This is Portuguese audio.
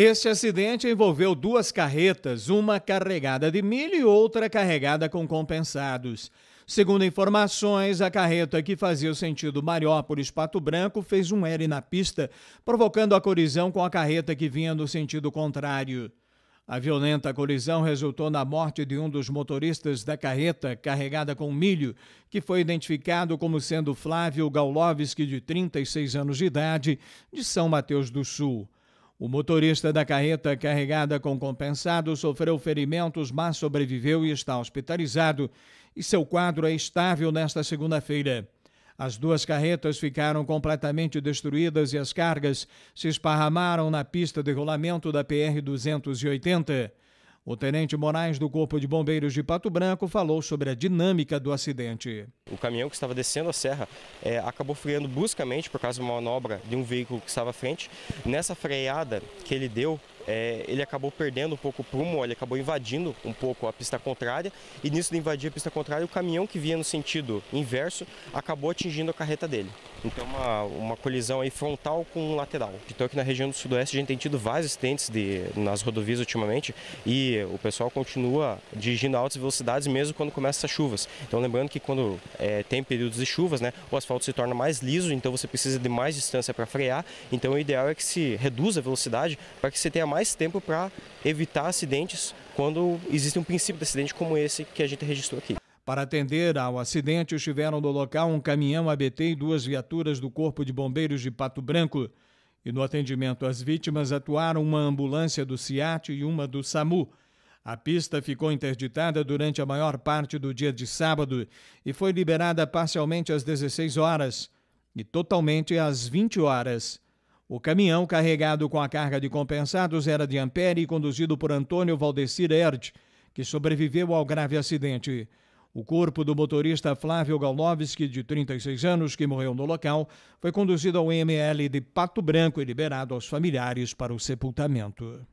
Este acidente envolveu duas carretas, uma carregada de milho e outra carregada com compensados. Segundo informações, a carreta que fazia o sentido Mariópolis Pato Branco fez um L na pista, provocando a colisão com a carreta que vinha no sentido contrário. A violenta colisão resultou na morte de um dos motoristas da carreta carregada com milho, que foi identificado como sendo Flávio Gaulovski, de 36 anos de idade, de São Mateus do Sul. O motorista da carreta carregada com compensado sofreu ferimentos, mas sobreviveu e está hospitalizado, e seu quadro é estável nesta segunda-feira. As duas carretas ficaram completamente destruídas e as cargas se esparramaram na pista de rolamento da PR-280. O tenente Moraes do Corpo de Bombeiros de Pato Branco falou sobre a dinâmica do acidente. O caminhão que estava descendo a serra é, acabou freando bruscamente por causa de uma manobra de um veículo que estava à frente. Nessa freada que ele deu, é, ele acabou perdendo um pouco o prumo, ele acabou invadindo um pouco a pista contrária e nisso de invadir a pista contrária, o caminhão que vinha no sentido inverso acabou atingindo a carreta dele. Então uma, uma colisão aí frontal com lateral. Então aqui na região do sudoeste a gente tem tido vários acidentes de, nas rodovias ultimamente e o pessoal continua dirigindo a altas velocidades mesmo quando começam as chuvas. Então lembrando que quando é, tem períodos de chuvas, né, o asfalto se torna mais liso, então você precisa de mais distância para frear. Então o ideal é que se reduza a velocidade para que você tenha mais mais tempo para evitar acidentes quando existe um princípio de acidente como esse que a gente registrou aqui. Para atender ao acidente, estiveram no local um caminhão ABT e duas viaturas do Corpo de Bombeiros de Pato Branco. E no atendimento às vítimas atuaram uma ambulância do CIAT e uma do SAMU. A pista ficou interditada durante a maior parte do dia de sábado e foi liberada parcialmente às 16 horas e totalmente às 20 horas. O caminhão carregado com a carga de compensados era de Ampere e conduzido por Antônio Valdecir Erd, que sobreviveu ao grave acidente. O corpo do motorista Flávio Galnovski, de 36 anos, que morreu no local, foi conduzido ao ML de Pato Branco e liberado aos familiares para o sepultamento.